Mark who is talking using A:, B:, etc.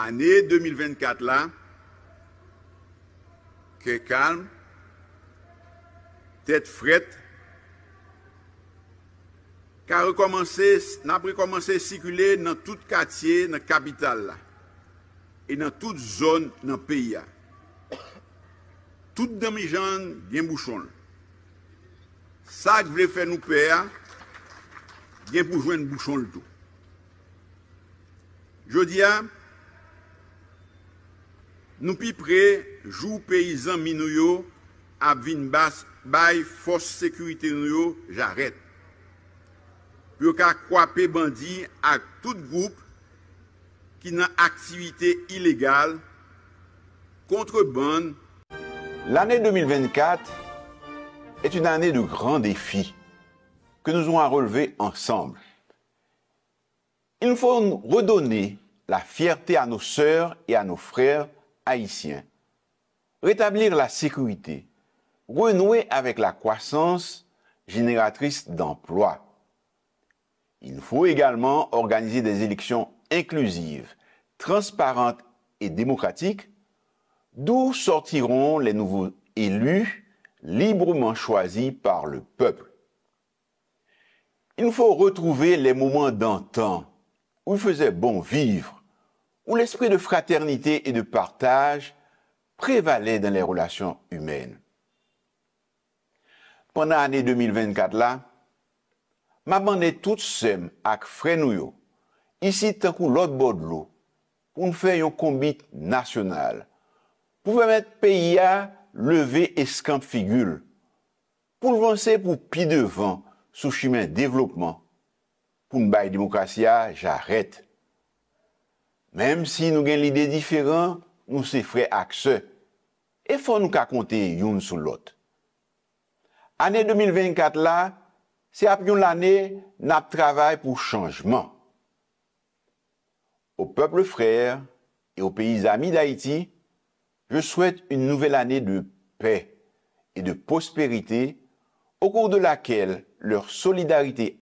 A: ane 2024 la, kè kalm, tèt fred, kè re komanse, nan pre komanse sikule nan tout katye, nan kapital la, e nan tout zon nan peya. Tout dan mi jan, gen bouchon. Sa k vle fè nou peya, gen poujwen bouchon l'dou. Je diya, nous pi près jour paysan minouyo, à Vinbass, by force sécurité j'arrête pour qu'à bandit à tout groupe qui n'a activité illégale contrebande l'année 2024 est une année de grands défis que nous avons à relever ensemble il nous faut redonner la fierté à nos sœurs et à nos frères Haïtien, Rétablir la sécurité, renouer avec la croissance génératrice d'emplois. Il faut également organiser des élections inclusives, transparentes et démocratiques, d'où sortiront les nouveaux élus librement choisis par le peuple. Il faut retrouver les moments d'antan où il faisait bon vivre, ou l'esprit de fraternité et de partage prevale dans les relations humaines. Pendant l'année 2024-là, m'amandé tout sème ak frènouyo isi tankou lot bodlo pou n'fè yon kombit nasyonal pou vèmèt PIA leve eskanp figul pou l'vansè pou pi devan sou chimèn dèveloppman pou n'baye demokrasya jarette. Mem si nou gen l'idee diferan, nou se fre ak se, e fon nou ka konte yon sou lot. Ane 2024 la, se ap yon l'ane, nap travay pou chanjman. Ou people frèr, e ou peyi zami d'Haïti, je souète yon nouvel ane de pey et de posperite ou kou de lakèl lèr solidarite akse.